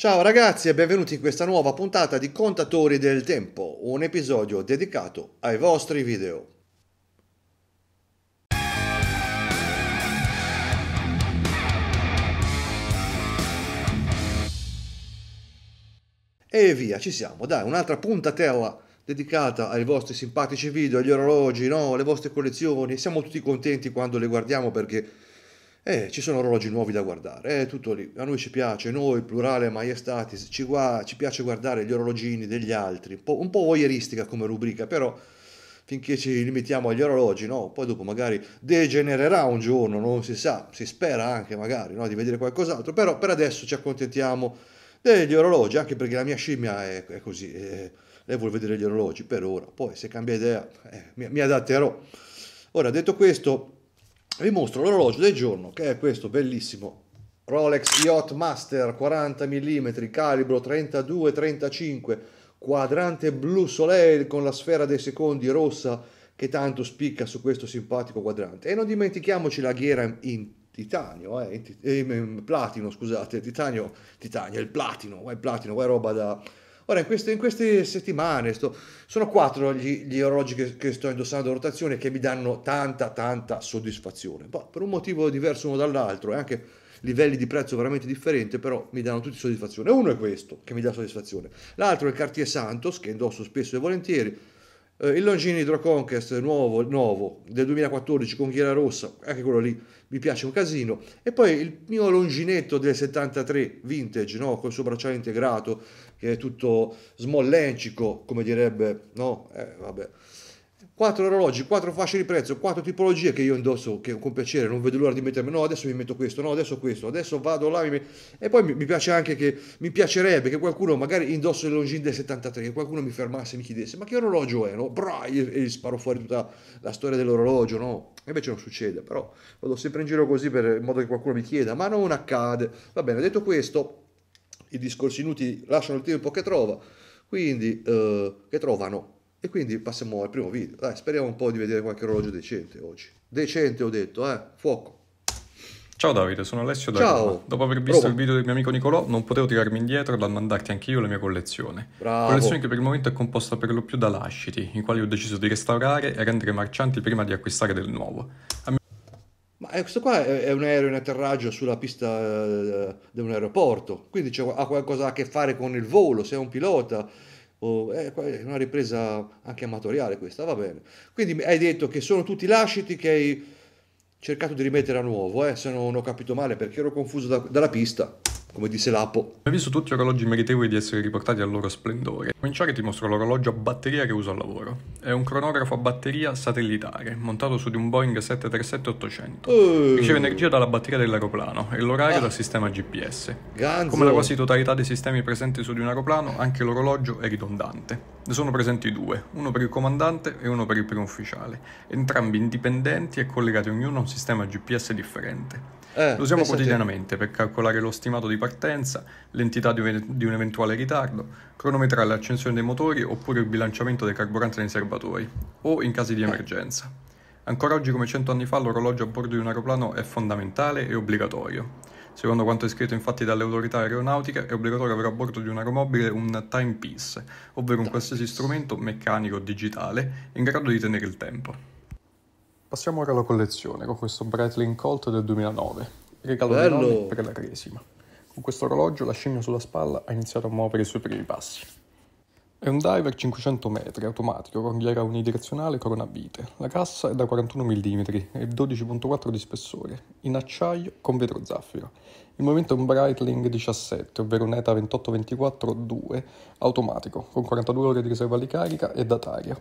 Ciao ragazzi e benvenuti in questa nuova puntata di Contatori del Tempo, un episodio dedicato ai vostri video. E via, ci siamo, dai, un'altra puntatella dedicata ai vostri simpatici video, agli orologi, no, alle vostre collezioni. Siamo tutti contenti quando le guardiamo perché eh, ci sono orologi nuovi da guardare, è eh, tutto lì. A noi ci piace, noi, plurale maiestatis, ci, gua- ci piace guardare gli orologini degli altri, un po', un po' voyeuristica come rubrica, però finché ci limitiamo agli orologi, no? Poi dopo magari degenererà un giorno, non si sa, si spera anche magari no? di vedere qualcos'altro, però per adesso ci accontentiamo degli orologi, anche perché la mia scimmia è, è così, è, lei vuole vedere gli orologi per ora, poi se cambia idea eh, mi, mi adatterò. Ora, detto questo, vi mostro l'orologio del giorno che è questo bellissimo Rolex Yacht Master 40 mm calibro 32-35 quadrante blu Soleil con la sfera dei secondi rossa che tanto spicca su questo simpatico quadrante e non dimentichiamoci la ghiera in titanio, eh, in, in, in platino scusate, titanio, titanio, il platino, è eh, il platino, è roba da Ora, in queste, in queste settimane sto, sono quattro gli, gli orologi che, che, sto indossando a rotazione che mi danno tanta, tanta soddisfazione. Poi, boh, per un motivo diverso uno dall'altro e anche livelli di prezzo veramente differenti, però mi danno tutti soddisfazione. Uno è questo che mi dà soddisfazione, l'altro è il Cartier Santos che indosso spesso e volentieri. Eh, il Longini Hydro Conquest nuovo, nuovo del 2014 con ghiera rossa, anche quello lì mi piace un casino. E poi il mio Longinetto del 73 vintage, no? col suo bracciale integrato, che è tutto smollencico, come direbbe, no? Eh, vabbè. Quattro orologi, quattro fasce di prezzo, quattro tipologie che io indosso che con piacere, non vedo l'ora di mettermi, no adesso mi metto questo, no adesso questo, adesso vado là mi... e poi mi, piace anche che, mi piacerebbe che qualcuno, magari indosso il Longines del 73, che qualcuno mi fermasse e mi chiedesse ma che orologio è, no? Bra! E gli sparo fuori tutta la storia dell'orologio, no? E invece non succede, però vado sempre in giro così per, in modo che qualcuno mi chieda, ma non accade. Va bene, detto questo i discorsi inutili lasciano il tempo che trova, quindi eh, che trovano. E quindi passiamo al primo video. Dai, speriamo un po' di vedere qualche orologio decente oggi. Decente ho detto, eh, fuoco. Ciao Davide, sono Alessio da Ciao. Dopo aver visto Roma. il video del mio amico Nicolò, non potevo tirarmi indietro dal mandarti anch'io la mia collezione. Bravo. Collezione che per il momento è composta per lo più da lasciti, in quali ho deciso di restaurare e rendere marcianti prima di acquistare del nuovo. A mio ma eh, questo qua è un aereo in atterraggio sulla pista eh, di un aeroporto, quindi ha qualcosa a che fare con il volo, se è un pilota, o eh, è una ripresa anche amatoriale questa, va bene. Quindi hai detto che sono tutti lasciti che hai cercato di rimettere a nuovo, eh, se non ho capito male perché ero confuso da, dalla pista come disse Lapo. Hai visto tutti orologi meritevoli di essere riportati al loro splendore. A cominciare ti mostro l'orologio a batteria che uso al lavoro. È un cronografo a batteria satellitare, montato su di un Boeing 737-800. Uh. Eh. Riceve energia dalla batteria dell'aeroplano e l'orario ah. dal sistema GPS. Ganzo. Come la quasi totalità dei sistemi presenti su di un aeroplano, anche l'orologio è ridondante. Ne sono presenti due, uno per il comandante e uno per il primo ufficiale, entrambi indipendenti e collegati ognuno a un sistema GPS differente. Eh, lo usiamo quotidianamente per calcolare lo stimato di partenza, l'entità di un, di un eventuale ritardo, cronometrare l'accensione dei motori oppure il bilanciamento del carburante nei serbatoi, o in casi di eh. emergenza. Ancora oggi, come cento anni fa, l'orologio a bordo di un aeroplano è fondamentale e obbligatorio. Secondo quanto è scritto infatti dalle autorità aeronautiche, è obbligatorio avere a bordo di un aeromobile un timepiece, ovvero un qualsiasi strumento meccanico o digitale in grado di tenere il tempo. Passiamo ora alla collezione con questo Breitling Colt del 2009, regalo di nonni per la cresima. Con questo orologio la scimmia sulla spalla ha iniziato a muovere i suoi primi passi. È un diver 500 metri, automatico, con ghiera unidirezionale e corona vite. La cassa è da 41 mm e 12.4 di spessore, in acciaio con vetro zaffiro. Il movimento è un Breitling 17, ovvero un ETA 2824-2, automatico, con 42 ore di riserva di carica e dataria.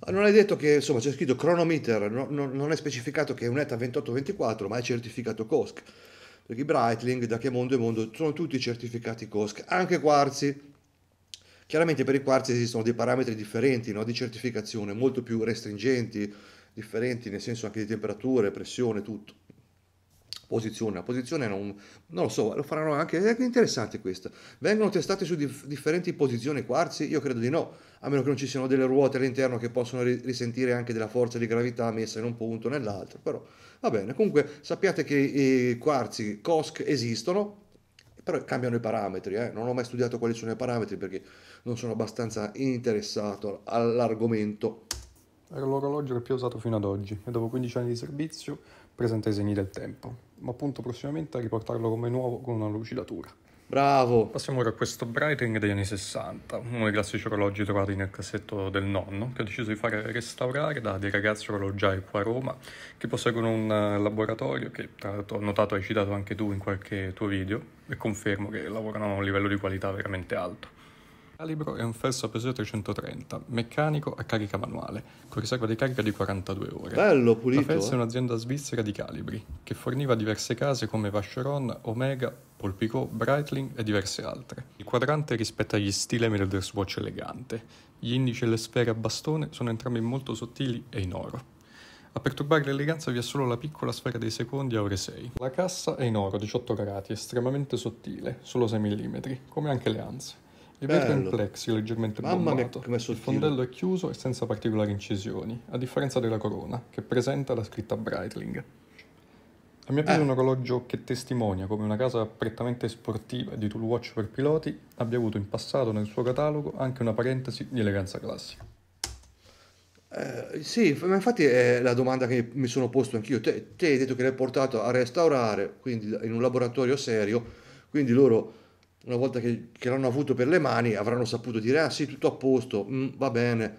Ah, non è detto che, insomma, c'è scritto cronometer, no, no, non è specificato che è un ETA 2824, ma è certificato COSC. Perché i Breitling, da che mondo è mondo, sono tutti certificati COSC, anche quarzi. Chiaramente per i quarzi esistono dei parametri differenti no, di certificazione, molto più restringenti, differenti nel senso anche di temperature, pressione, tutto posizione a posizione, non, non, lo so, lo faranno anche, è interessante questo. Vengono testati su dif- differenti posizioni quarzi? Io credo di no, a meno che non ci siano delle ruote all'interno che possono ri- risentire anche della forza di gravità messa in un punto o nell'altro, però va bene. Comunque sappiate che i quarzi COSC esistono, però cambiano i parametri, eh? non ho mai studiato quali sono i parametri perché non sono abbastanza interessato all'argomento. Era l'orologio che più ho usato fino ad oggi e dopo 15 anni di servizio presenta i segni del tempo, ma appunto prossimamente a riportarlo come nuovo con una lucidatura. Bravo! Passiamo ora a questo Brighting degli anni 60, uno dei classici orologi trovati nel cassetto del nonno, che ho deciso di fare restaurare da dei ragazzi orologiai qua a Roma, che posseggono un eh, laboratorio che tra l'altro ho notato hai citato anche tu in qualche tuo video, e confermo che lavorano a un livello di qualità veramente alto calibro è un Ferso a peso 330, meccanico a carica manuale, con riserva di carica di 42 ore. Bello, pulito! La Fels è eh. un'azienda svizzera di calibri, che forniva diverse case come Vacheron, Omega, Polpico, Breitling e diverse altre. Il quadrante rispetta gli stilemi del dress watch elegante. Gli indici e le sfere a bastone sono entrambi molto sottili e in oro. A perturbare l'eleganza vi è solo la piccola sfera dei secondi a ore 6. La cassa è in oro 18 carati, estremamente sottile, solo 6 mm, come anche le anze. Il vetro è in plexi leggermente Mamma bombato. Mia, il fondello è chiuso e senza particolari incisioni, a differenza della corona, che presenta la scritta Breitling. A mio avviso eh. un orologio che testimonia come una casa prettamente sportiva di tool watch per piloti abbia avuto in passato nel suo catalogo anche una parentesi di eleganza classica. Eh, sì, ma infatti è la domanda che mi sono posto anch'io. Te, te hai detto che l'hai portato a restaurare, quindi in un laboratorio serio, quindi loro una volta che, che l'hanno avuto per le mani, avranno saputo dire, ah sì, tutto a posto, mm, va bene.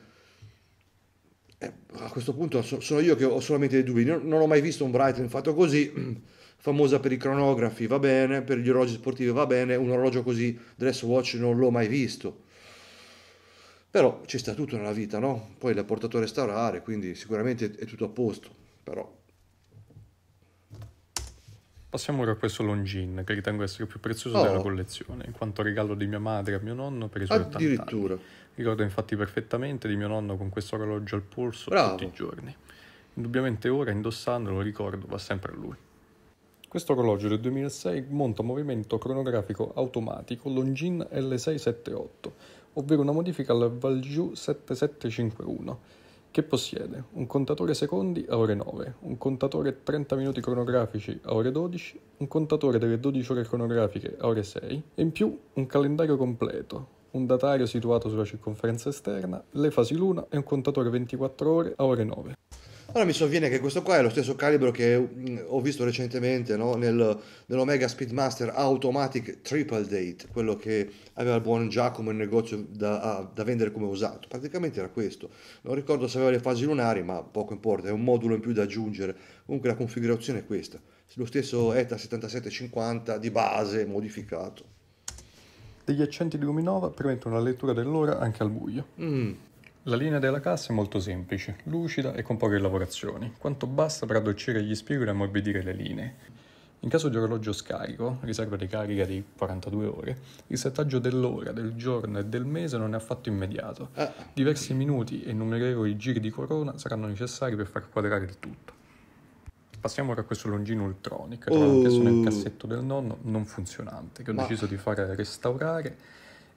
Eh, a questo punto sono io che ho solamente dei dubbi, non, non ho mai visto un Brighton fatto così, famosa per i cronografi, va bene, per gli orologi sportivi, va bene, un orologio così, dress watch, non l'ho mai visto. Però ci sta tutto nella vita, no? Poi l'ha portato a restaurare, quindi sicuramente è tutto a posto, però Passiamo ora a questo Longin, che ritengo essere il più prezioso oh. della collezione, in quanto regalo di mia madre a mio nonno per i suoi 80 anni. Ricordo infatti perfettamente di mio nonno con questo orologio al polso Bravo. tutti i giorni. Indubbiamente ora, indossandolo, ricordo, va sempre a lui. Questo orologio del 2006 monta movimento cronografico automatico Longin L678, ovvero una modifica al Valjoux 7751, che possiede un contatore secondi a ore 9, un contatore 30 minuti cronografici a ore 12, un contatore delle 12 ore cronografiche a ore 6 e in più un calendario completo, un datario situato sulla circonferenza esterna, le fasi luna e un contatore 24 ore a ore 9. Allora mi sovviene che questo qua è lo stesso calibro che mm, ho visto recentemente no? Nel, nell'Omega Speedmaster Automatic Triple Date, quello che aveva il buon Giacomo in negozio da, a, da vendere come usato. Praticamente era questo. Non ricordo se aveva le fasi lunari, ma poco importa, è un modulo in più da aggiungere. Comunque la configurazione è questa. Lo stesso ETA 7750 di base modificato. Degli accenti di luminova permettono la lettura dell'ora anche al buio. Mm. La linea della cassa è molto semplice, lucida e con poche lavorazioni, quanto basta per addolcire gli spigoli e ammorbidire le linee. In caso di orologio scarico, riserva di carica di 42 ore, il settaggio dell'ora, del giorno e del mese non è affatto immediato. Ah. Diversi minuti e innumerevoli giri di corona saranno necessari per far quadrare il tutto. Passiamo ora a questo longino Ultronic, che oh. ho chiesto nel cassetto del nonno, non funzionante, che ho Ma. deciso di fare restaurare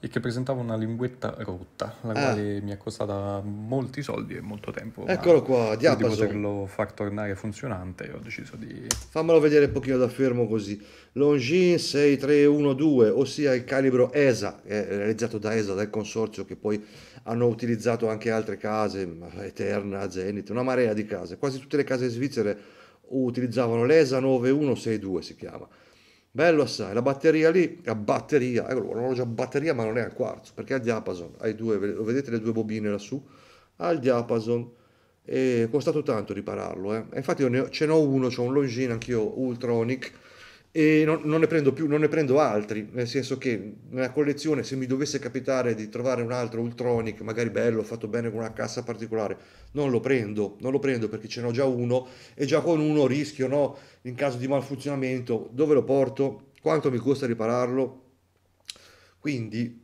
e che presentava una linguetta rotta, la ah. quale mi è costata molti soldi e molto tempo. Eccolo qua, diapason. Per poterlo far tornare funzionante ho deciso di... Fammelo vedere un pochino da fermo così. Longin 6312, ossia il calibro ESA, eh, realizzato da ESA, dal consorzio che poi hanno utilizzato anche altre case, Eterna, Zenith, una marea di case. Quasi tutte le case svizzere utilizzavano l'ESA 9162, si chiama Bello assai, la batteria lì, a batteria, è un orologio a batteria ma non è al quarzo, perché ha il diapason, hai due, lo vedete le due bobine lassù? Ha il diapason, è costato tanto ripararlo, eh. infatti ce n'ho uno, c'ho un Longines anch'io, Ultronic, e non, non, ne prendo più, non ne prendo altri, nel senso che nella collezione se mi dovesse capitare di trovare un altro Ultronic, magari bello, fatto bene con una cassa particolare, non lo prendo, non lo prendo perché ce n'ho già uno e già con uno rischio, no? In caso di malfunzionamento, dove lo porto? Quanto mi costa ripararlo? Quindi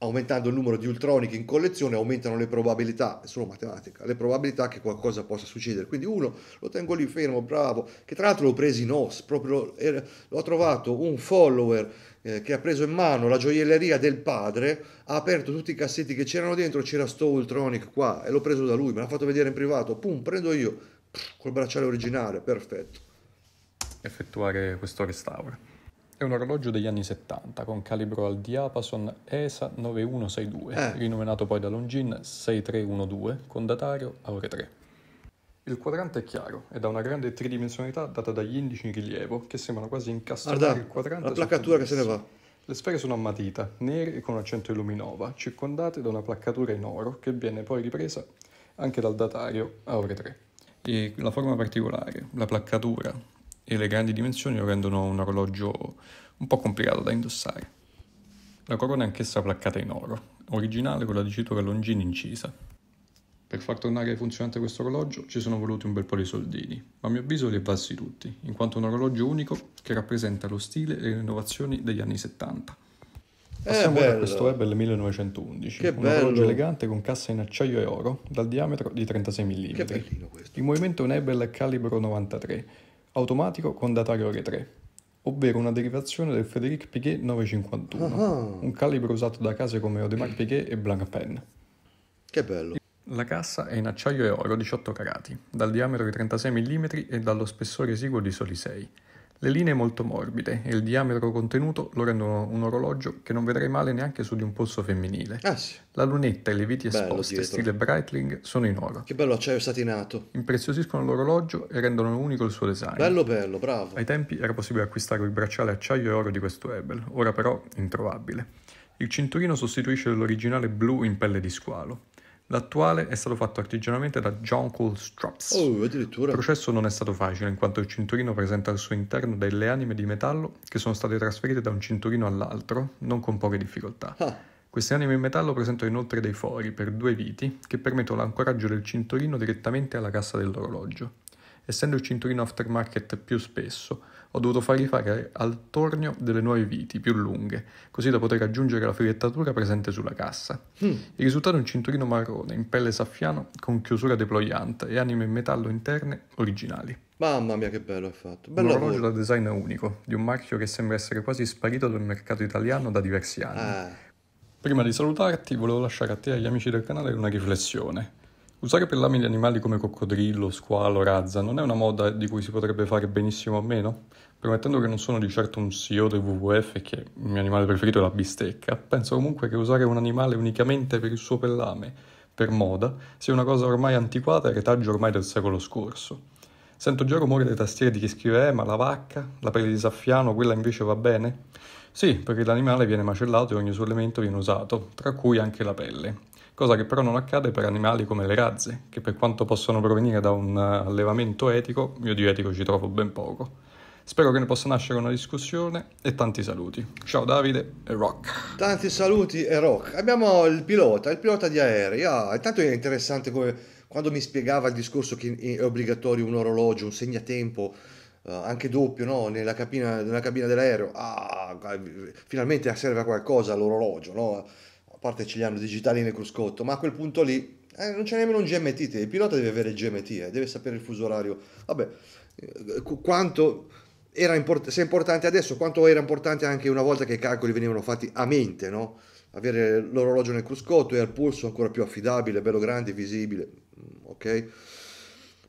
aumentando il numero di ultronic in collezione aumentano le probabilità, è solo matematica, le probabilità che qualcosa possa succedere. Quindi uno lo tengo lì fermo, bravo, che tra l'altro l'ho preso in os, proprio l'ho trovato un follower eh, che ha preso in mano la gioielleria del padre, ha aperto tutti i cassetti che c'erano dentro, c'era sto ultronic qua e l'ho preso da lui, me l'ha fatto vedere in privato, pum, prendo io, col bracciale originale, perfetto. Effettuare questo restauro. È un orologio degli anni 70 con calibro al diapason ESA 9162, eh. rinominato poi da Longin 6312, con datario a ore 3. Il quadrante è chiaro ed ha una grande tridimensionalità data dagli indici in rilievo che sembrano quasi incastrati Guarda, il quadrante. La placcatura che se ne va. Le sfere sono a matita, nere e con accento illuminova, circondate da una placcatura in oro che viene poi ripresa anche dal datario a ore 3. E la forma particolare, la placcatura, e le grandi dimensioni lo rendono un orologio un po' complicato da indossare. La corona è anch'essa placcata in oro, originale con la dicitura Longini incisa. Per far tornare funzionante questo orologio ci sono voluti un bel po' di soldini, ma a mio avviso li è valsi tutti, in quanto è un orologio unico che rappresenta lo stile e le innovazioni degli anni 70. Passiamo ora a questo Rebel 1911, che un bello. orologio elegante con cassa in acciaio e oro, dal diametro di 36 mm. Che questo. Il movimento è un Ebel calibro 93, automatico con datatore 3, ovvero una derivazione del Frédéric Piquet 951, uh-huh. un calibro usato da case come Audemars Piquet e Blancpain. Che bello! La cassa è in acciaio e oro 18 carati, dal diametro di 36 mm e dallo spessore esiguo di soli 6 le linee molto morbide e il diametro contenuto lo rendono un orologio che non vedrai male neanche su di un polso femminile. Ah, sì. La lunetta e le viti esposte, dietro. stile Breitling, sono in oro. Che bello acciaio satinato. Impreziosiscono l'orologio e rendono unico il suo design. Bello bello, bravo. Ai tempi era possibile acquistare il bracciale acciaio e oro di questo Ebel, ora però introvabile. Il cinturino sostituisce l'originale blu in pelle di squalo. L'attuale è stato fatto artigianalmente da John Cole Straps. Oh, addirittura. Il processo non è stato facile, in quanto il cinturino presenta al suo interno delle anime di metallo che sono state trasferite da un cinturino all'altro, non con poche difficoltà. Ah. Queste anime in metallo presentano inoltre dei fori per due viti che permettono l'ancoraggio del cinturino direttamente alla cassa dell'orologio. Essendo il cinturino aftermarket più spesso, ho dovuto farli fare al tornio delle nuove viti più lunghe, così da poter aggiungere la filettatura presente sulla cassa. Mm. Il risultato è un cinturino marrone in pelle saffiano con chiusura deployante e anime in metallo interne originali. Mamma mia che bello è fatto. Bello un orologio da design unico, di un marchio che sembra essere quasi sparito dal mercato italiano da diversi anni. Ah. Prima di salutarti volevo lasciare a te e agli amici del canale una riflessione. Usare per lame gli animali come coccodrillo, squalo, razza non è una moda di cui si potrebbe fare benissimo a meno? Premettendo che non sono di certo un CEO del WWF e che il mio animale preferito è la bistecca, penso comunque che usare un animale unicamente per il suo pellame, per moda, sia una cosa ormai antiquata e retaggio ormai del secolo scorso. Sento già rumore delle tastiere di chi scrive eh, ma la vacca, la pelle di saffiano, quella invece va bene? Sì, perché l'animale viene macellato e ogni suo elemento viene usato, tra cui anche la pelle cosa che però non accade per animali come le razze, che per quanto possano provenire da un eh, allevamento etico, io di etico ci trovo ben poco. Spero che ne possa nascere una discussione e tanti saluti. Ciao Davide e Rock. Tanti saluti e Rock. Abbiamo il pilota, il pilota di aerei. Ah, intanto è interessante come quando mi spiegava il discorso che è obbligatorio un orologio, un segnatempo, eh, anche doppio, no? nella, cabina, nella cabina dell'aereo. Ah, finalmente serve a qualcosa l'orologio, no? a parte ce li hanno digitali nel cruscotto, ma a quel punto lì eh, non c'è nemmeno un GMT, il pilota deve avere il GMT, eh, deve sapere il fuso orario. Vabbè, eh, quanto era import- se è importante adesso, quanto era importante anche una volta che i calcoli venivano fatti a mente, no? Avere l'orologio nel cruscotto e al pulso ancora più affidabile, bello grande, visibile, mm, ok?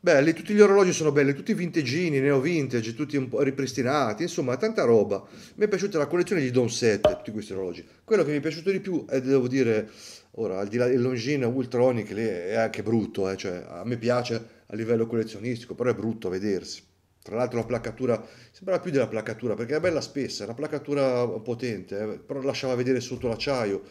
Belli, tutti gli orologi sono belli, tutti vintageini, neo vintage, tutti un po' ripristinati, insomma, tanta roba. Mi è piaciuta la collezione di Don 7, tutti questi orologi. Quello che mi è piaciuto di più è, devo dire, ora, al di là del Longines Ultronic, lì è anche brutto, eh, cioè, a me piace a livello collezionistico, però è brutto a vedersi. Tra l'altro la placcatura, sembrava più della placcatura, perché è bella spessa, è una placcatura potente, eh, però lasciava vedere sotto l'acciaio.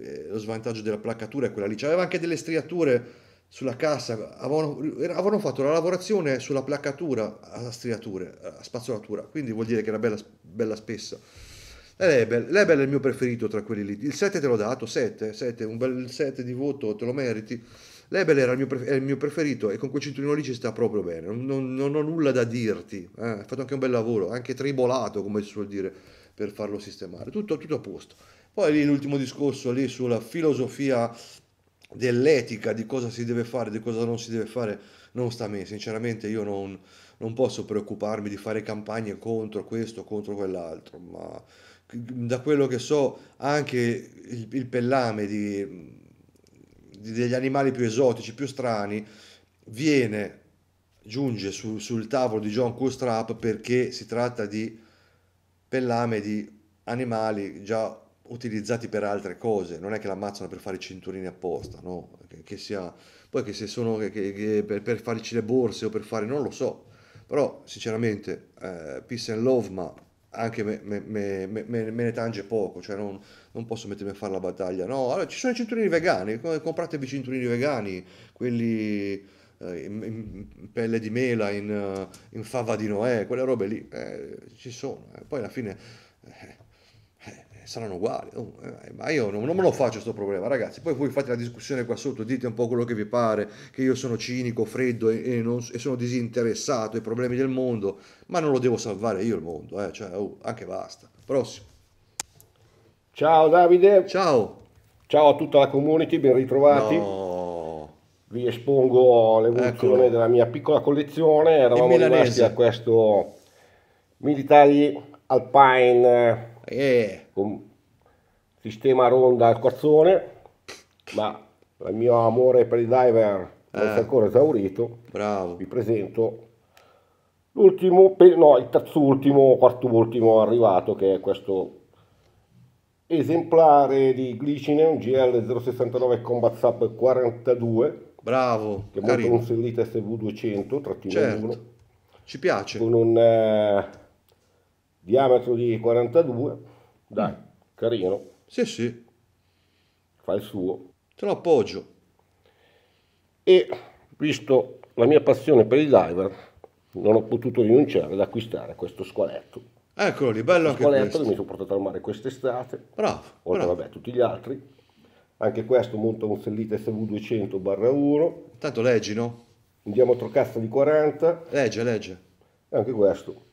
Eh, lo svantaggio della placcatura è quella lì. C'aveva anche delle striature sulla cassa, avevano, avevano, fatto la lavorazione sulla placatura a striature, a spazzolatura, quindi vuol dire che era bella, bella spessa. Eh, L'Ebel, è il mio preferito tra quelli lì, il 7 te l'ho dato, 7, 7 un bel 7 di voto, te lo meriti. L'Ebel era il mio, pre- il mio preferito e con quel cinturino lì ci sta proprio bene, non, non ho nulla da dirti, eh, ha fatto anche un bel lavoro, anche tribolato come si suol dire, per farlo sistemare, tutto, tutto a posto. Poi lì l'ultimo discorso lì sulla filosofia dell'etica, di cosa si deve fare, di cosa non si deve fare, non sta a me. Sinceramente io non, non posso preoccuparmi di fare campagne contro questo, contro quell'altro, ma da quello che so anche il, il pellame di, di, degli animali più esotici, più strani, viene, giunge su, sul tavolo di John Coolstrap perché si tratta di pellame di animali già utilizzati per altre cose, non è che l'ammazzano per fare i cinturini apposta, no? Che, che sia, poi che se sono che, che, per, per, farci le borse o per fare, non lo so, però sinceramente eh, peace and love, ma anche me, me, me, me, ne tange poco, cioè non, non, posso mettermi a fare la battaglia, no? Allora ci sono i cinturini vegani, compratevi i cinturini vegani, quelli... Eh, in, in, pelle di mela, in, in fava di Noè, quelle robe lì eh, ci sono. Eh. Poi alla fine eh, saranno uguali. Oh, eh, ma io non, non, me lo faccio questo problema, ragazzi. Poi voi fate la discussione qua sotto, dite un po' quello che vi pare, che io sono cinico, freddo e, e, non, e sono disinteressato ai problemi del mondo, ma non lo devo salvare io il mondo, eh. cioè, oh, anche basta. Prossimo. Ciao Davide. Ciao. Ciao a tutta la community, ben ritrovati. No. Vi espongo l'evoluzione della mia piccola collezione. Eravamo rimasti a questo militari alpine. Eh con ecco, sistema ronda al corzone, ma il mio amore per i diver non eh. è ancora esaurito. Bravo. Vi presento l'ultimo, no, il terzo ultimo, quarto ultimo arrivato che è questo esemplare di glicine, un GL069 Combat Sub 42. Bravo, che monta un Sellita SV200 certo. 1, ci piace con un eh, diametro di 42 dai, carino. Sì, sì. Fa il suo. Te lo appoggio. E visto la mia passione per il diver, non ho potuto rinunciare ad acquistare questo squaletto. Eccolo lì, bello questo anche questo. che mi sono portato al mare quest'estate. Bravo. Oltre, bravo. vabbè, tutti gli altri. Anche questo monta un sellite SV200-1. Tanto leggi, no? Un diametro cazzo di 40. Legge, legge. E anche questo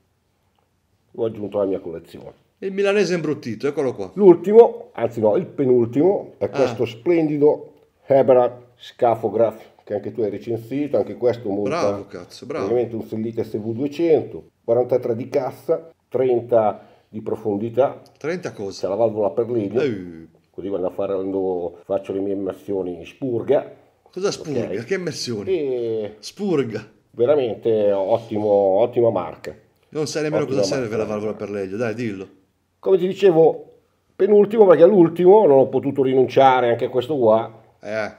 l'ho aggiunto alla mia collezione. Il milanese imbruttito, eccolo qua. L'ultimo, anzi no, il penultimo, è ah. questo splendido Hebra Scafograph che anche tu hai recensito, anche questo monta bravo, cazzo, bravo. ovviamente un Sellita SV200, 43 di cassa, 30 di profondità, 30 cosa? C'è la valvola per legno, uh. così quando, fare, quando faccio le mie immersioni spurga. Cosa spurga? Okay. Che immersioni? E... Spurga. Veramente ottimo, ottima marca. Non sai nemmeno ottima cosa marca. serve la valvola per legno, dai dillo come ti dicevo penultimo perché all'ultimo non ho potuto rinunciare anche a questo qua eh.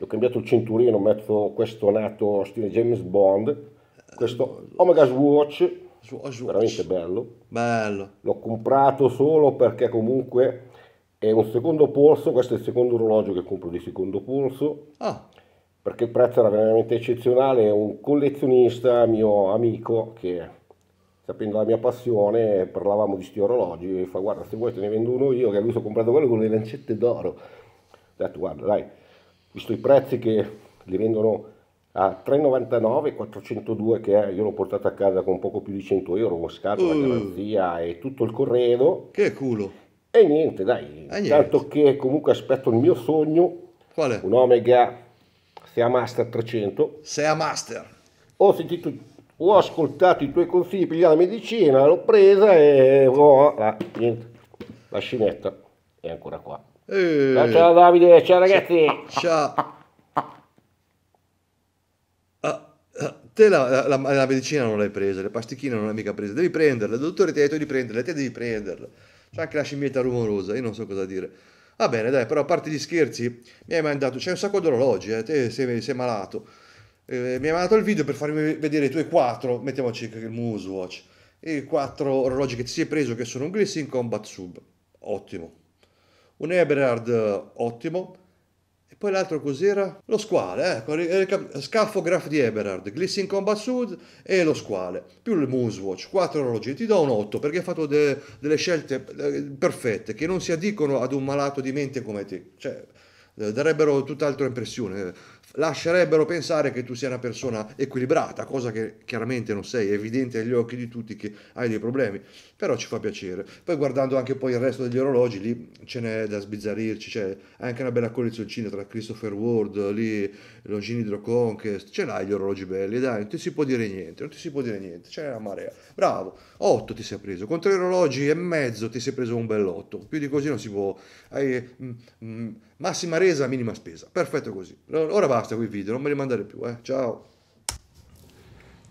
ho cambiato il cinturino metto questo nato stile James Bond questo Omega Swatch oh, Swatch veramente bello bello l'ho comprato solo perché comunque è un secondo polso questo è il secondo orologio che compro di secondo polso ah perché il prezzo era veramente eccezionale. Un collezionista, mio amico, che sapendo la mia passione, parlavamo di sti orologi e fa guarda se vuoi te ne vendo uno io che avevo comprato quello con le lancette d'oro. Ho detto guarda dai, visto i prezzi che li vendono a 3,99 402 che è, io l'ho portato a casa con poco più di 100 euro con scatola, uh. Mm. la garanzia e tutto il corredo. Che culo! E niente dai, e niente. tanto che comunque aspetto il mio sogno. Qual è? Un Omega Sea Master 300. Sea Master. Ho sentito ho ascoltato i tuoi consigli per la medicina, l'ho presa e ho oh, la, ah, niente, la scinetta è ancora qua. E... Eh. Ciao, ciao Davide, ciao ragazzi. Ciao. Ah, ah te la, la, la, medicina non l'hai presa, le pasticchine non l'hai mica presa, devi prenderle, il dottore ti ha detto di prenderle, te devi prenderle. C'è anche la scimmietta rumorosa, io non so cosa dire. Va bene, dai, però a parte gli scherzi, mi hai mandato, c'è un sacco di orologi, eh, te sei, sei malato eh, mi ha mandato il video per farmi vedere i tuoi quattro, mettiamoci il Moose Watch, e i quattro orologi che ti sei preso che sono un Glissin Combat Sub, ottimo, un Eberhard ottimo, e poi l'altro cos'era? Lo squale, ecco, scaffo graph di Eberhard, Glissin Combat Sud e lo squale, più il Moose Watch, quattro orologi, ti do un 8 perché hai fatto de, delle scelte eh, perfette che non si addicono ad un malato di mente come te, cioè eh, darebbero tutt'altra impressione lascerebbero pensare che tu sia una persona equilibrata, cosa che chiaramente non sei, è evidente agli occhi di tutti che hai dei problemi, però ci fa piacere. Poi guardando anche poi il resto degli orologi, lì ce n'è da sbizzarrirci, c'è anche una bella collezioncina tra Christopher Ward, lì Longini Conquest, ce l'hai gli orologi belli, dai, non ti si può dire niente, non ti si può dire niente, c'è n'è una marea. Bravo, 8 ti sei preso, con tre orologi e mezzo ti sei preso un bell'otto, più di così non si può, hai, mm, mm, massima resa, minima spesa, perfetto così. Ora va basta quei video, non me li mandare più, eh. Ciao.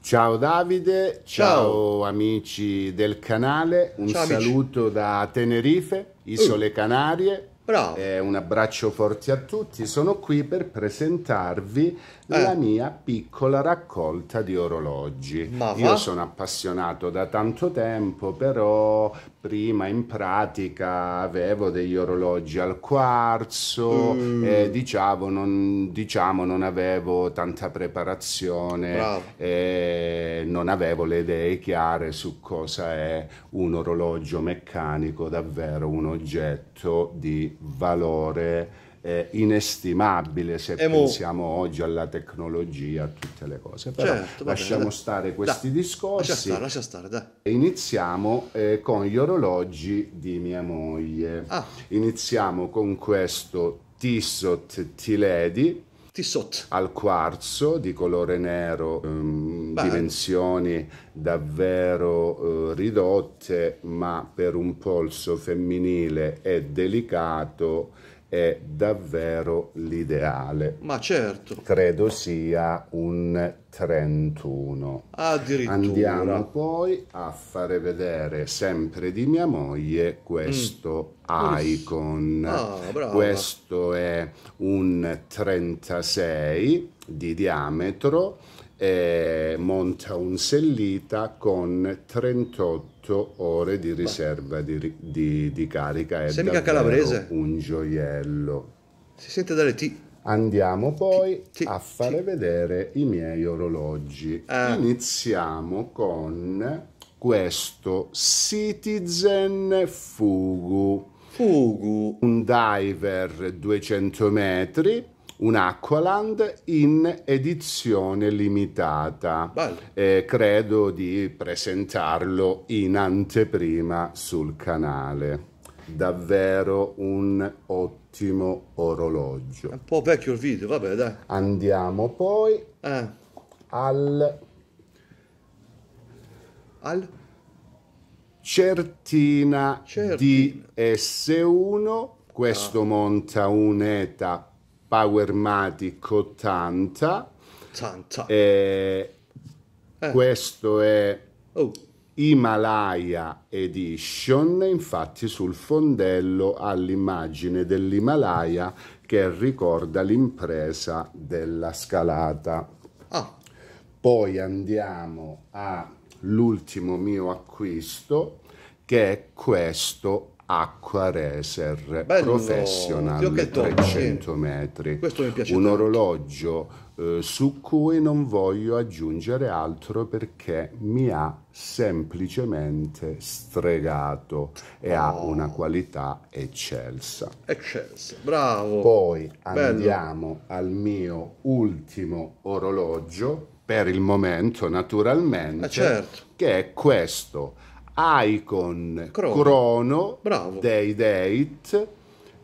Ciao Davide, ciao, ciao amici del canale, un ciao, saluto amici. da Tenerife, Isole uh. Canarie, Bravo. Eh, un abbraccio forte a tutti, sono qui per presentarvi eh. la mia piccola raccolta di orologi. Io sono appassionato da tanto tempo, però prima in pratica avevo degli orologi al quarzo mm. e diciamo non, diciamo non, avevo tanta preparazione Bravo. e non avevo le idee chiare su cosa è un orologio meccanico, davvero un oggetto di valore eh, inestimabile se e pensiamo mo... oggi alla tecnologia, a tutte le cose. Però certo, lasciamo bene, stare questi da. discorsi. Lascia stare, lascia stare, dai. Iniziamo eh, con gli orologi di mia moglie. Ah. Iniziamo con questo Tissot Tiledi. Tissot. Al quarzo di colore nero, um, dimensioni davvero uh, ridotte, ma per un polso femminile e delicato è davvero l'ideale. Ma certo. Credo sia un 31. Addirittura. Andiamo poi a fare vedere sempre di mia moglie questo mm. icon. Ah, questo è un 36 di diametro eh, monta un sellita con 38 ore di riserva di, di, di carica. È Semica calabrese. Un gioiello. Si sente dalle T. Andiamo poi t, t, a fare t. vedere i miei orologi. Ah. Iniziamo con questo Citizen Fugu. Fugu. Un diver 200 metri un Aqualand in edizione limitata. Eh, credo di presentarlo in anteprima sul canale. Davvero un ottimo orologio. È un po' vecchio il video, vabbè dai. Andiamo poi eh. al... Al? Certina, Certina. s 1 Questo ah. monta un'ETA Powermatic 80. 80. Eh, eh. Questo è oh. Himalaya Edition, infatti sul fondello ha l'immagine dell'Himalaya che ricorda l'impresa della scalata. Ah. Poi andiamo all'ultimo mio acquisto che è questo Acquareser Professional 300 metri. Questo mi piace. Un tanto. orologio eh, su cui non voglio aggiungere altro perché mi ha semplicemente stregato e oh. ha una qualità eccelsa. Eccelsa, bravo. Poi Bello. andiamo al mio ultimo orologio per il momento naturalmente, eh certo. che è questo Icon Crono, Crono Bravo. Day Date.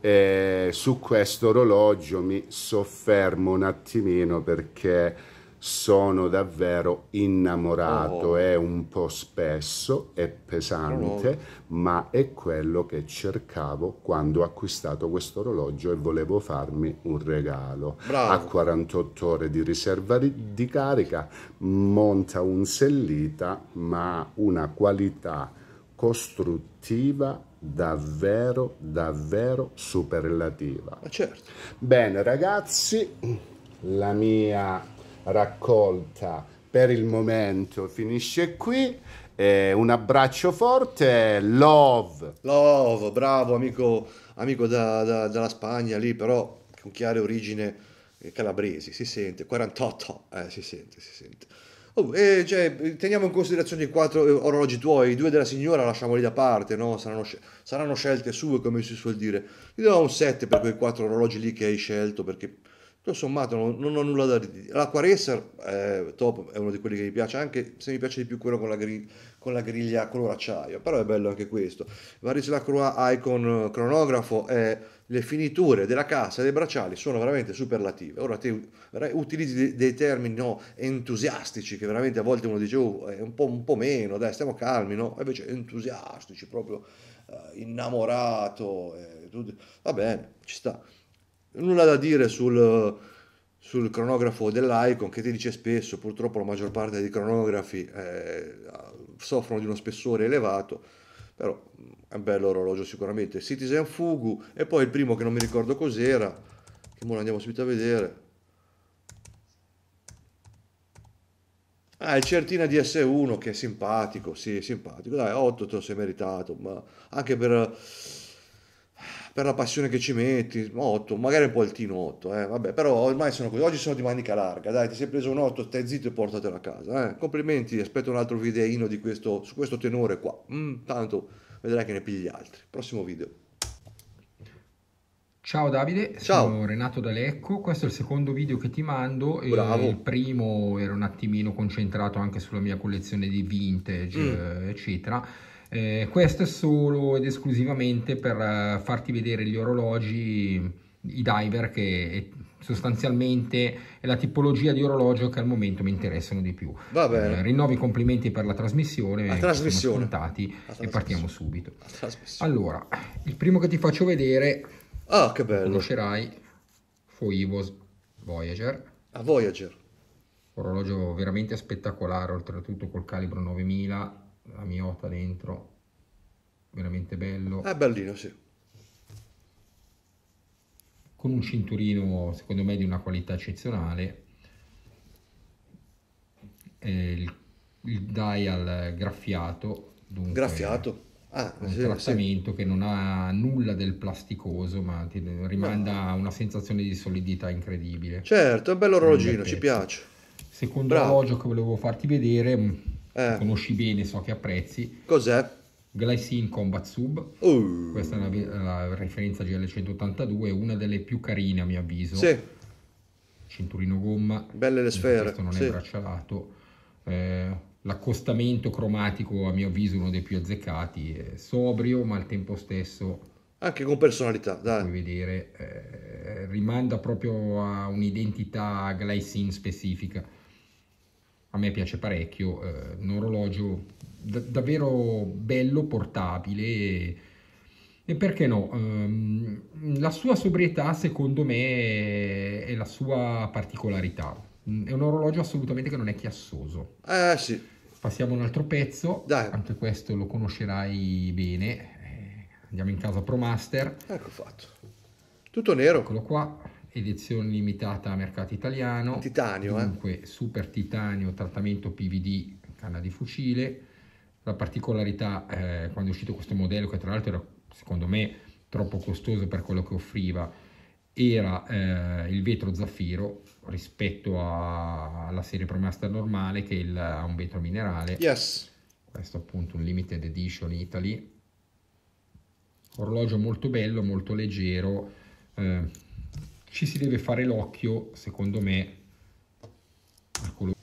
Eh, su questo orologio mi soffermo un attimino perché sono davvero innamorato, oh. è un po' spesso, è pesante, oh. ma è quello che cercavo quando ho acquistato questo orologio e volevo farmi un regalo. Bravo. A 48 ore di riserva di carica, monta un sellita, ma ha una qualità costruttiva davvero, davvero superlativa. Ma certo. Bene ragazzi, la mia raccolta per il momento finisce qui. Eh, un abbraccio forte, love. Love, bravo amico, amico da, da, dalla Spagna lì, però con chiare origini calabresi, si sente, 48, eh, si sente, si sente. Oh, eh, cioè, teniamo in considerazione i quattro eh, orologi tuoi, i due della signora lasciamoli da parte, no? saranno, saranno scelte sue come si suol dire. Ti do un 7 per quei quattro orologi lì che hai scelto perché tutto sommato non, non, ho nulla da ridire. L'acqua Quaresser è top, è uno di quelli che mi piace, anche se mi piace di più quello con la, gri- con la griglia color acciaio, però è bello anche questo. Varis Lacroix Icon eh, Cronografo, è, le finiture della cassa e dei bracciali sono veramente superlative. Ora te utilizzi dei termini no, entusiastici, che veramente a volte uno dice oh, è un po', un po', meno, dai stiamo calmi, no? invece entusiastici, proprio eh, innamorato, eh, tutto... va bene, ci sta. Nulla da dire sul, sul cronografo dell'Icon che ti dice spesso, purtroppo la maggior parte dei cronografi eh, soffrono di uno spessore elevato, però è un bello orologio sicuramente. Citizen Fugu e poi il primo che non mi ricordo cos'era, che ora andiamo subito a vedere. Ah, il certina di s 1 che è simpatico, sì, simpatico, dai, 8 te lo sei meritato, ma anche per per la passione che ci metti, 8, magari un po' altino 8, eh, vabbè, però ormai sono così, oggi sono di manica larga, dai, ti sei preso un 8, stai zitto e portatelo a casa, eh. complimenti, aspetto un altro videino di questo, su questo tenore qua, mm, tanto vedrai che ne pigli altri, prossimo video. Ciao Davide, Ciao. sono Renato D'Alecco, questo è il secondo video che ti mando, Bravo. il primo era un attimino concentrato anche sulla mia collezione di vintage, mm. eccetera, eh, questo è solo ed esclusivamente per uh, farti vedere gli orologi, i diver, che è eh, sostanzialmente è la tipologia di orologio che al momento mi interessano di più. Va bene. Eh, rinnovo i complimenti per la trasmissione, la eh, trasmissione. Contati, la e partiamo subito. Allora, il primo che ti faccio vedere, ah, che bello. conoscerai Foivos Voyager. Ah, Voyager. Orologio veramente spettacolare, oltretutto col calibro 9000 la miota dentro, veramente bello. È ah, bellino, sì. Con un cinturino, secondo me, di una qualità eccezionale. il, il, dial graffiato. Dunque, graffiato? Ah, un sì, trattamento sì. che non ha nulla del plasticoso, ma ti rimanda ah. a una sensazione di solidità incredibile. Certo, è un bello orologino, ci piace. Secondo Bravo. orologio che volevo farti vedere, eh. conosci bene, so che apprezzi. Cos'è? Glycine Combat Sub, uh. questa è una, la referenza GL182, una delle più carine a mio avviso. Sì. Cinturino gomma. Belle le sfere. Questo non sì. è braccialato. Eh, l'accostamento cromatico a mio avviso uno dei più azzeccati, è sobrio ma al tempo stesso... Anche con personalità, dai. Puoi vedere, eh, rimanda proprio a un'identità glycine specifica a me piace parecchio, eh, un orologio d- davvero bello, portabile e, e perché no, ehm, la sua sobrietà secondo me è la sua particolarità, mm, è un orologio assolutamente che non è chiassoso. Eh sì. Passiamo un altro pezzo, Dai. anche questo lo conoscerai bene, eh, andiamo in casa Promaster. Ecco fatto, tutto nero. Eccolo qua, edizione limitata a mercato italiano. Titanio, eh. dunque, eh? super titanio, trattamento PVD, canna di fucile. La particolarità, eh, quando è uscito questo modello, che tra l'altro era secondo me troppo costoso per quello che offriva, era eh, il vetro zaffiro rispetto a, alla serie Promaster normale che il, ha un vetro minerale. Yes. Questo appunto un limited edition Italy. Orologio molto bello, molto leggero. Eh, ci si deve fare l'occhio, secondo me, a coloro.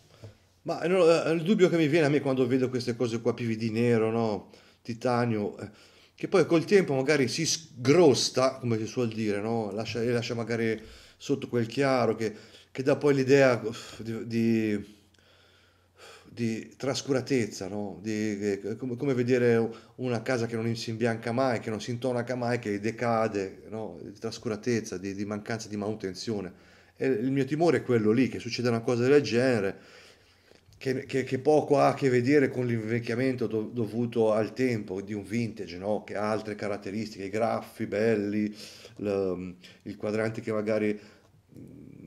Ma eh, il dubbio che mi viene a me quando vedo queste cose qua, pivi di nero, no? titanio, eh, che poi col tempo magari si sgrosta, come si suol dire, no? lascia, lascia magari sotto quel chiaro, che, che dà poi l'idea di, di di trascuratezza, no? di, eh, come, come, vedere una casa che non si imbianca mai, che non si intonaca mai, che decade, no? di trascuratezza, di, di, mancanza di manutenzione. E il mio timore è quello lì, che succeda una cosa del genere, che, che, che poco ha a che vedere con l'invecchiamento do, dovuto al tempo di un vintage, no? che ha altre caratteristiche, i graffi belli, il, il quadrante che magari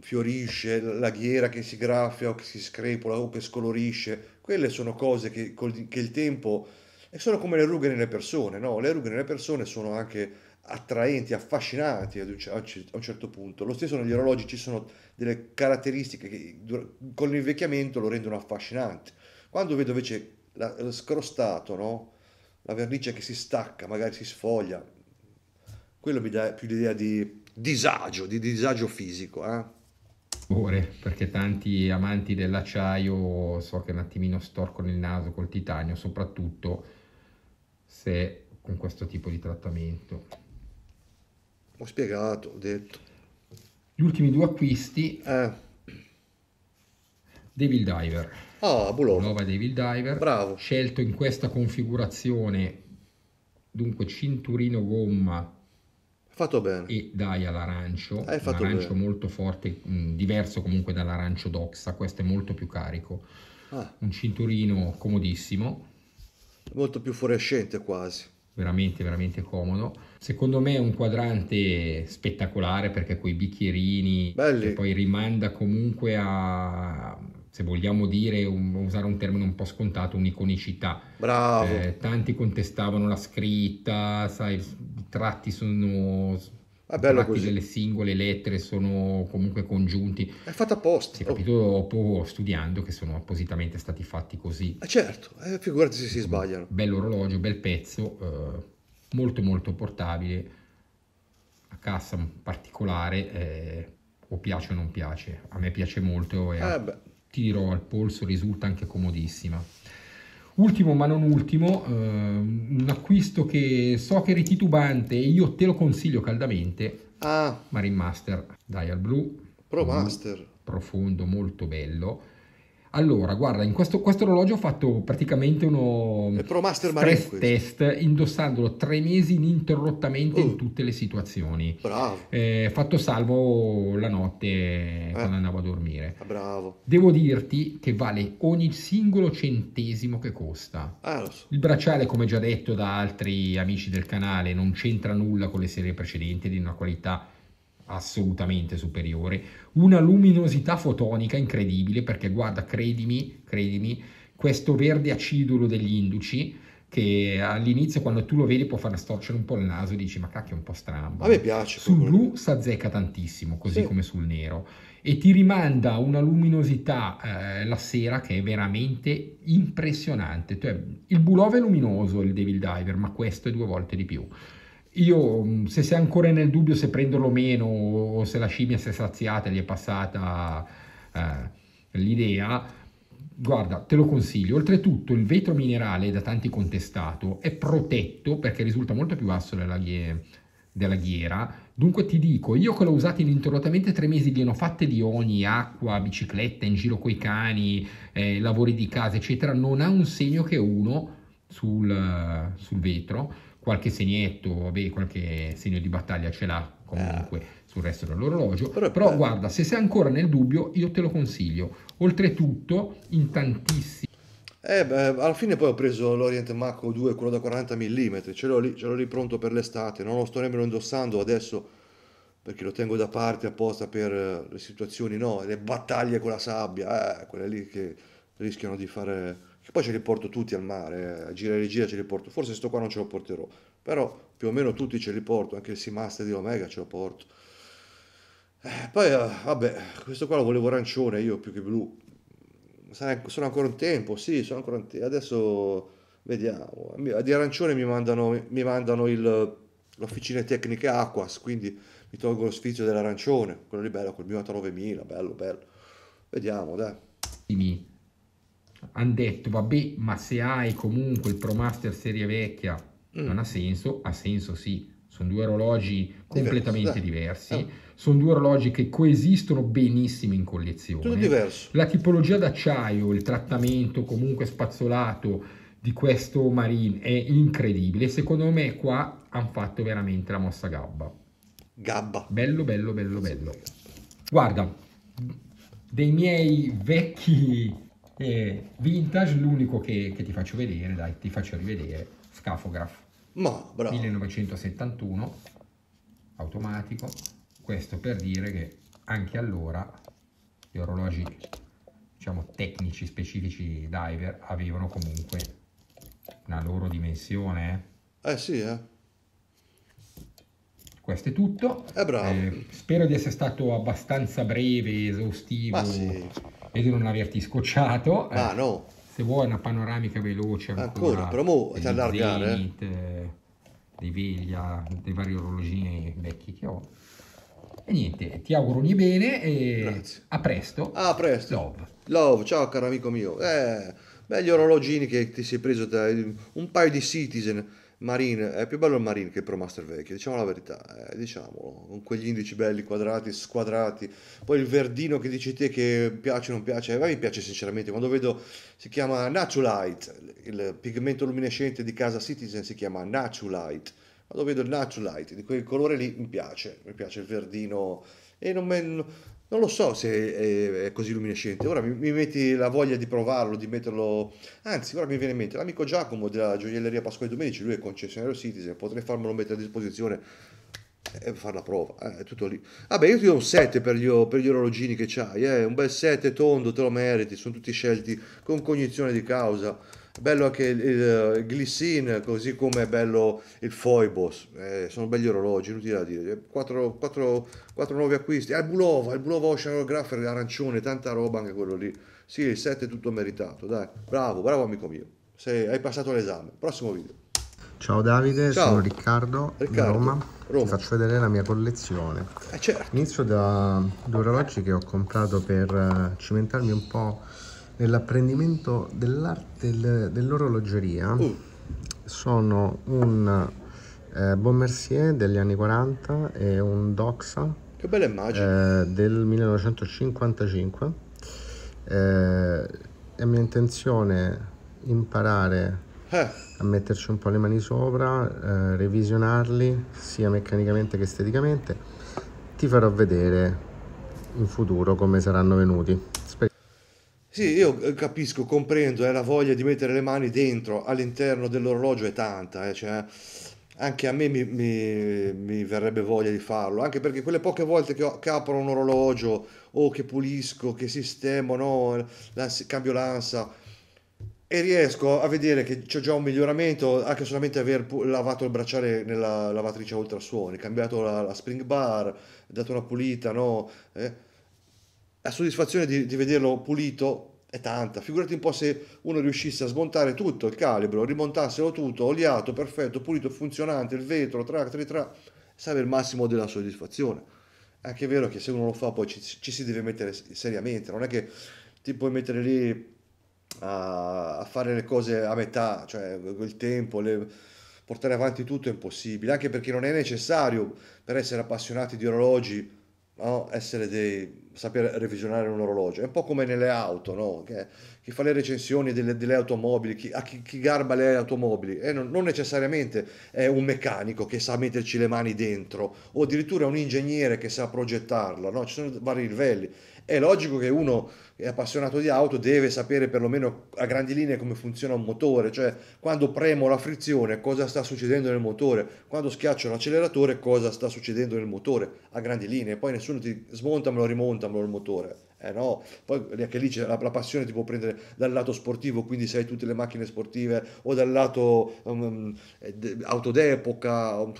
fiorisce, la ghiera che si graffia o che si screpola o che scolorisce, quelle sono cose che, col, che il tempo sono come le rughe nelle persone, no? Le rughe nelle persone sono anche attraenti, affascinanti a un certo punto. Lo stesso negli orologi ci sono delle caratteristiche che con l'invecchiamento lo rendono affascinante. Quando vedo invece la, lo scrostato, no? La vernice che si stacca, magari si sfoglia, quello mi dà più l'idea di disagio, di disagio fisico, eh? sapore, perché tanti amanti dell'acciaio so che un attimino storcono il naso col titanio, soprattutto se con questo tipo di trattamento. Ho spiegato, ho detto. Gli ultimi due acquisti. Eh. Devil Diver. Ah, Bologna. nuova Devil Diver. Bravo. Scelto in questa configurazione, dunque cinturino gomma fatto bene. e dai all'arancio, Hai fatto l'arancio bene. molto forte, mh, mm, diverso comunque dall'arancio d'Oxa, questo è molto più carico. Ah. Un cinturino comodissimo. Molto più fluorescente quasi. Veramente, veramente comodo. Secondo me è un quadrante spettacolare perché quei bicchierini Belli. che poi rimanda comunque a se vogliamo dire, un, usare un termine un po' scontato, un'iconicità. Bravo. Eh, tanti contestavano la scritta, sai, i tratti sono... È bello tratti delle singole lettere sono comunque congiunti. È fatto apposta. Si è capito dopo studiando che sono appositamente stati fatti così. Eh certo, eh, figurati se si un sbagliano. Bello orologio, bel pezzo, eh, molto molto portabile, a cassa particolare, eh, o piace o non piace. A me piace molto e eh a, tiro al polso risulta anche comodissima. Ultimo ma non ultimo, eh, un acquisto che so che è rititubante e io te lo consiglio caldamente. Ah. Marine Master Dial Blue. Pro Master. Profondo, molto bello allora, guarda, in questo, questo orologio ho fatto praticamente uno stress Marenco. test indossandolo tre mesi ininterrottamente uh, in oh. tutte le situazioni. Bravo. Eh, fatto salvo la notte eh. quando andavo a dormire. Ah, bravo. Devo dirti che vale ogni singolo centesimo che costa. Eh, so. Il bracciale, come già detto da altri amici del canale, non c'entra nulla con le serie precedenti, di una qualità assolutamente superiore, una luminosità fotonica incredibile, perché guarda, credimi, credimi, questo verde acidulo degli induci, che all'inizio quando tu lo vedi può far storcere un po' il naso dici ma cacchio è un po' strambo. A me piace. Sul blu si azzecca tantissimo, così sì. come sul nero. E ti rimanda una luminosità eh, la sera che è veramente impressionante. Cioè, il Bulova è luminoso, il Devil Diver, ma questo è due volte di più io mm, se sei ancora nel dubbio se prenderlo o meno o se la scimmia si è saziata e gli è passata eh, l'idea guarda te lo consiglio oltretutto il vetro minerale da tanti contestato è protetto perché risulta molto più basso della, della ghiera dunque ti dico io che l'ho usato ininterrottamente tre mesi gliene ho fatte di ogni acqua bicicletta in giro coi cani eh, lavori di casa eccetera non ha un segno che uno sul, sul vetro qualche segnetto, vabbè, qualche segno di battaglia ce l'ha comunque ah. sul resto dell'orologio. Però, Però guarda, se sei ancora nel dubbio, io te lo consiglio. Oltretutto, in tantissimi... Eh, beh, alla fine poi ho preso l'Orient Mako 2, quello da 40 mm, ce l'ho, lì, ce l'ho lì pronto per l'estate, non lo sto nemmeno indossando adesso perché lo tengo da parte apposta per eh, le situazioni, no, le battaglie con la sabbia, eh, quelle lì che rischiano di fare che poi ce li porto tutti al mare, a eh, gira e gira ce li porto, forse sto qua non ce lo porterò, però più o meno tutti ce li porto, anche il Seamaster di Omega ce lo porto. Eh, poi eh, vabbè, questo qua lo volevo arancione io più che blu, sono ancora in tempo, sì, sono ancora in tempo, adesso vediamo, di arancione mi mandano, mi mandano il, l'officina tecnica Aquas, quindi mi tolgo lo sfizio dell'arancione, quello lì bello, col mio 9000, bello, bello, vediamo dai. Dimmi hanno detto vabbè ma se hai comunque il ProMaster serie vecchia mm. non ha senso, ha senso sì, sono due orologi completamente diversi, eh. diversi. Eh. sono due orologi che coesistono benissimo in collezione. Tutto diverso. La tipologia d'acciaio, il trattamento comunque spazzolato di questo Marine è incredibile, secondo me qua hanno fatto veramente la mossa gabba. Gabba. Bello, bello, bello, bello. Guarda, dei miei vecchi e vintage, l'unico che, che, ti faccio vedere, dai, ti faccio rivedere, Scafograph. Ma bravo. 1971, automatico. Questo per dire che anche allora gli orologi, diciamo, tecnici specifici diver avevano comunque una loro dimensione. Eh, eh sì, eh questo è tutto. Eh, eh, spero di essere stato abbastanza breve, esaustivo. Sì e di non averti scocciato. Eh. Ah, no. Se vuoi una panoramica veloce ancora, ancora però mo ti allargare. Eh. Zenit, eh. Di veglia, dei vari orologini vecchi che ho. E niente, ti auguro ogni bene e Grazie. a presto. a presto. Love. Love, ciao caro amico mio. Eh, belli orologini che ti sei preso da un paio di Citizen Marine, è più bello il Marine che il Pro Master vecchio, diciamo la verità, eh, diciamolo, con quegli indici belli, quadrati, squadrati, poi il verdino che dici te che piace o non piace, a me piace sinceramente, quando vedo, si chiama Naturalite, il pigmento luminescente di casa Citizen si chiama Naturalite, quando vedo il Naturalite, di quel colore lì mi piace, mi piace il verdino, e non me non lo so se è, così luminescente. Ora mi, mi metti la voglia di provarlo, di metterlo. Anzi, ora mi viene in mente l'amico Giacomo della gioielleria Pasquale Domenici, lui è concessionario Citizen, potrei farmelo mettere a disposizione e fare la prova, eh, è tutto lì. Vabbè, io ti do un 7 per gli, per gli orologini che c'hai, eh? un bel 7 tondo, te lo meriti, sono tutti scelti con cognizione di causa bello anche il, eh, il Glissin, così come è bello il Foibos, eh, sono belli orologi, inutile da dire, 4, 4, 4 nuovi acquisti, ah, il Bulova, il Bulova Oceanographer arancione, tanta roba anche quello lì, sì il 7 è tutto meritato, dai, bravo, bravo amico mio, Sei, hai passato l'esame, prossimo video. Ciao Davide, Ciao. sono Riccardo, Riccardo. Roma. Roma. Ti faccio vedere la mia collezione. Eh certo. Inizio da due orologi che ho comprato per eh, cimentarmi un po' nell'apprendimento dell'arte dell'orologeria mm. sono un eh, Beaumercier degli anni 40 e un Doxa che bella immagine eh, del 1955 eh, è mia intenzione imparare eh. a metterci un po' le mani sopra eh, revisionarli sia meccanicamente che esteticamente ti farò vedere in futuro come saranno venuti sì, io eh, capisco, comprendo, eh, la voglia di mettere le mani dentro, all'interno dell'orologio è tanta, eh, cioè, anche a me mi, mi, mi, verrebbe voglia di farlo, anche perché quelle poche volte che, ho, che apro un orologio o che pulisco, che sistemo, no, l'ansia, cambio l'ansa e riesco a vedere che c'è già un miglioramento anche solamente aver lavato il bracciale nella lavatrice a ultrasuoni, cambiato la, la spring bar, dato una pulita, no? Eh, la soddisfazione di, di vederlo pulito è tanta. Figurati un po' se uno riuscisse a smontare tutto il calibro, rimontarselo tutto, oliato, perfetto, pulito, funzionante, il vetro, tra, tra, tra, sarebbe il massimo della soddisfazione. Anche vero che se uno lo fa poi ci, ci, si deve mettere seriamente, non è che ti puoi mettere lì a, a fare le cose a metà, cioè il tempo, le, portare avanti tutto è impossibile, anche perché non è necessario per essere appassionati di orologi no? essere dei, saper revisionare un orologio. È un po' come nelle auto, no? che, chi fa le recensioni delle, delle automobili, chi, a chi, chi, garba le automobili, eh, non, non, necessariamente è un meccanico che sa metterci le mani dentro, o addirittura un ingegnere che sa progettarla, no? ci sono vari livelli è logico che uno è appassionato di auto deve sapere perlomeno a grandi linee come funziona un motore, cioè quando premo la frizione cosa sta succedendo nel motore, quando schiaccio l'acceleratore cosa sta succedendo nel motore a grandi linee, poi nessuno ti smontamelo, rimontamelo il motore. Eh no, poi anche lì la, la, passione ti può prendere dal lato sportivo, quindi sai tutte le macchine sportive o dal lato um, um eh, auto d'epoca, um,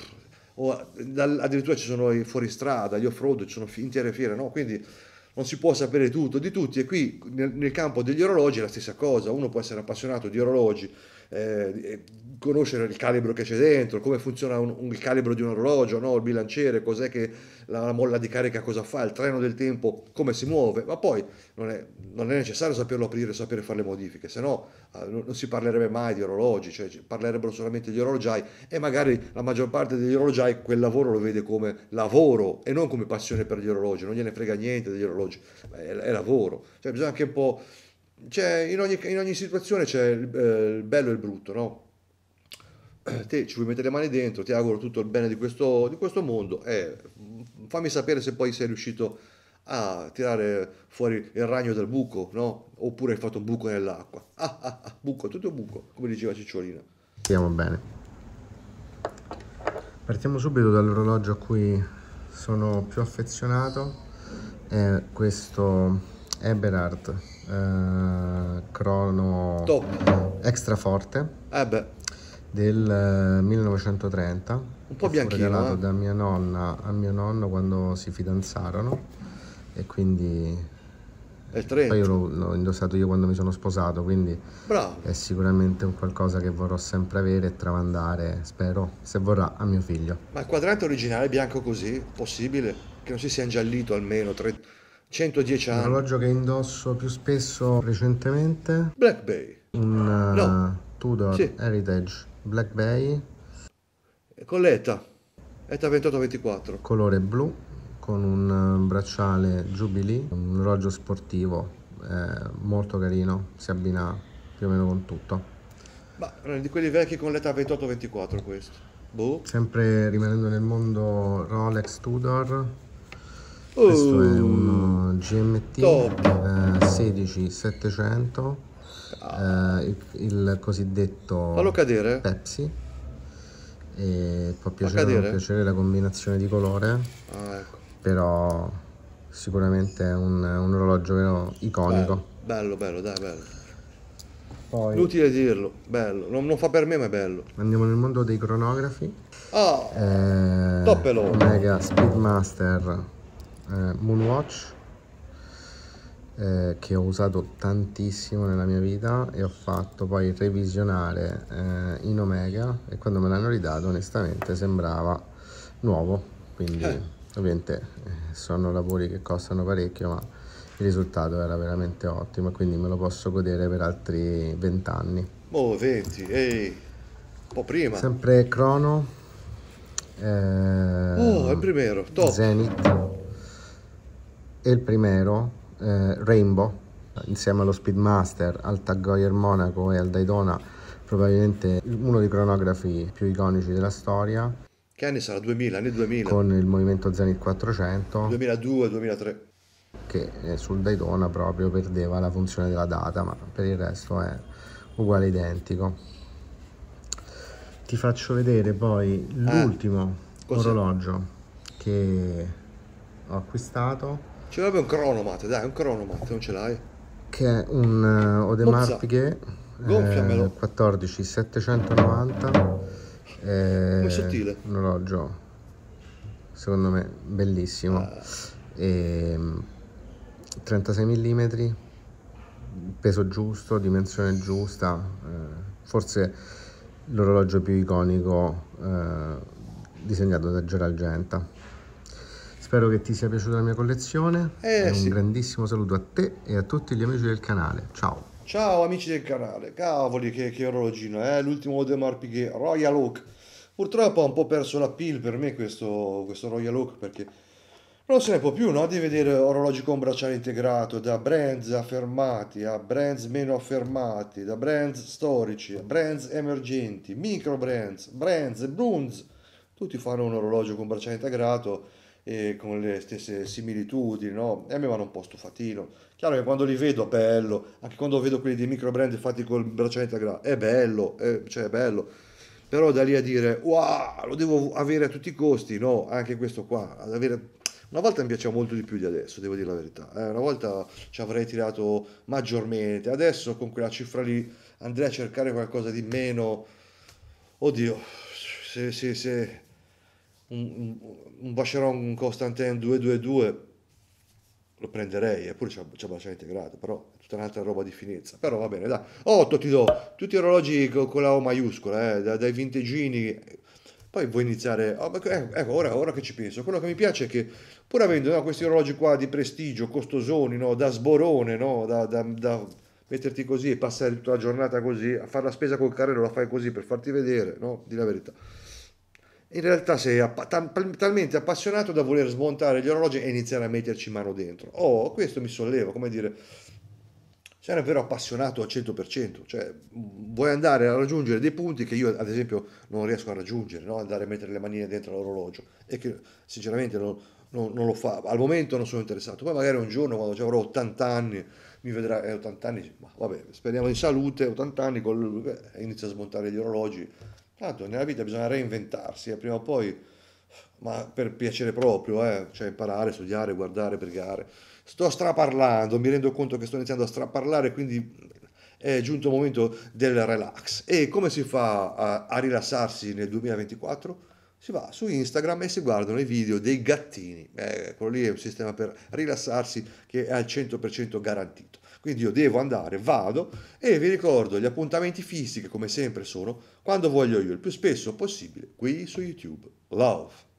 o dal, addirittura ci sono i fuoristrada, gli off-road, ci sono intere fiere, no? Quindi non si può sapere tutto di tutti e qui nel, nel campo degli orologi è la stessa cosa, uno può essere appassionato di orologi eh, eh, conoscere il calibro che c'è dentro, come funziona un, un, il calibro di un orologio, no? il bilanciere, cos'è che la, la molla di carica cosa fa, il treno del tempo, come si muove, ma poi non è, non è necessario saperlo aprire, sapere fare le modifiche, se no eh, non si parlerebbe mai di orologi, cioè parlerebbero solamente gli orologiai e magari la maggior parte degli orologiai quel lavoro lo vede come lavoro e non come passione per gli orologi, non gliene frega niente degli orologi, è, è lavoro, cioè bisogna anche un po' cioè, in, ogni, in ogni situazione c'è il, eh, il bello e il brutto, no? Te ci vuoi mettere le mani dentro, ti auguro tutto il bene di questo, di questo mondo e fammi sapere se poi sei riuscito a tirare fuori il ragno dal buco, no? Oppure hai fatto un buco nell'acqua. Ah, ah, ah, buco, tutto buco, come diceva Cicciolina. Stiamo bene. Partiamo subito dall'orologio a cui sono più affezionato, è questo Eberhardt eh, crono eh, extra forte eh beh. del 1930 eh, un po' bianchino regalato eh. da mia nonna a mio nonno quando si fidanzarono e quindi è 30. poi l'ho, l'ho indossato io quando mi sono sposato quindi Bravo. è sicuramente un qualcosa che vorrò sempre avere e tramandare spero se vorrà a mio figlio ma il quadrante originale bianco così possibile che non si sia ingiallito almeno 30 110 anni. L'orologio che indosso più spesso recentemente? Black Bay. Un no. Eh, Tudor sì. Heritage Black Bay. Eh, con l'ETA. ETA 2824. Colore blu con un eh, bracciale Jubilee, un orologio sportivo eh, molto carino, si abbina più o meno con tutto. Ma di quelli vecchi con l'ETA 2824 questo. Boh. Sempre rimanendo nel mondo Rolex Tudor, questo è un ehm, eh, GMT top. eh, 16700 eh, il, il, cosiddetto Fallo cadere. Pepsi e può piacere, piacere la combinazione di colore ah, ecco. però sicuramente è un, un orologio vero iconico bello bello, bello dai bello poi... Inutile dirlo, bello, non, lo fa per me ma è bello. Andiamo nel mondo dei cronografi. Oh, eh, Toppelo! Omega Speedmaster eh, Moonwatch eh, che ho usato tantissimo nella mia vita e ho fatto poi revisionare eh, in Omega e quando me l'hanno ridato onestamente sembrava nuovo quindi eh. ovviamente eh, sono lavori che costano parecchio ma il risultato era veramente ottimo e quindi me lo posso godere per altri 20 anni oh 20 ehi un po' prima sempre Crono eh, oh è il primero top Zenith e il primero eh, Rainbow insieme allo Speedmaster, al Tag Heuer Monaco e al Daytona probabilmente uno dei cronografi più iconici della storia. Che anni sarà? 2000, anni 2000. Con il movimento Zenit 400. 2002-2003. Che eh, sul Daytona proprio perdeva la funzione della data, ma per il resto è uguale identico. Ti faccio vedere poi ah, l'ultimo ah, orologio che ho acquistato ci vorrebbe un cronomate, dai, un cronomate, non ce l'hai. Che è un uh, Odemar Piguet eh, 14 790 eh, eh, Come sottile. Un orologio secondo me bellissimo. Ah. E, 36 mm, peso giusto, dimensione giusta, eh, forse l'orologio più iconico eh, disegnato da Gerald Genta. Spero che ti sia piaciuta la mia collezione. Eh, sì. Un grandissimo saluto a te e a tutti gli amici del canale. Ciao. Ciao amici del canale. Cavoli che, che orologino, eh? L'ultimo Modem RPG Royal Oak. Purtroppo ha un po' perso la pill per me questo, questo Royal Oak perché non se ne può più no? di vedere orologi con bracciale integrato da brands affermati a brands meno affermati, da brands storici a brands emergenti, micro brands, brands, bruns Tutti fanno un orologio con bracciale integrato eh, con le stesse similitudini, no? E a me vanno un po' stufatino. Chiaro che quando li vedo è bello, anche quando vedo quelli di micro brand fatti col bracciale integrale, è bello, è, cioè è bello. Però da lì a dire, wow, lo devo avere a tutti i costi, no, anche questo qua, ad avere... Una volta mi piaceva molto di più di adesso, devo dire la verità. Eh, una volta ci avrei tirato maggiormente, adesso con quella cifra lì andrei a cercare qualcosa di meno... Oddio, se, se, se, un, un Vacheron, un Constantin 222 lo prenderei, eppure c'è, c'è integrato, però è tutta un'altra roba di finezza. Però va bene, dai. 8 ti do, tutti orologi con, la O maiuscola, eh, dai vintegini. Poi vuoi iniziare, oh, ecco, ecco ora, ora, che ci penso, quello che mi piace è che pur avendo no, questi orologi qua di prestigio, costosoni, no, da sborone, no, da, da, da metterti così e passare tutta la giornata così, a fare la spesa col carrello la fai così per farti vedere, no? Di la verità in realtà sei app- tam- talmente appassionato da voler smontare gli orologi e iniziare a metterci mano dentro. Oh, questo mi solleva, come dire, sei davvero appassionato al 100%, cioè mhmm, vuoi andare a raggiungere dei punti che io ad esempio non riesco a raggiungere, no? andare a mettere le manine dentro l'orologio e che sinceramente non, non, non lo fa, al momento non sono interessato, poi magari un giorno quando avrò 80 anni mi vedrà, eh, 80 anni, ma vabbè, speriamo in salute, 80 anni, col, eh, inizia a smontare gli orologi Tanto nella vita bisogna reinventarsi e eh, prima o poi, ma per piacere proprio, eh, cioè imparare, studiare, guardare, pregare. Sto straparlando, mi rendo conto che sto iniziando a straparlare, quindi è giunto il momento del relax. E come si fa a, a rilassarsi nel 2024? si va su Instagram e si guardano i video dei gattini. Eh, quello lì è un sistema per rilassarsi che è al 100% garantito. Quindi io devo andare, vado e vi ricordo gli appuntamenti fisici come sempre sono quando voglio io, il più spesso possibile, qui su YouTube. Love.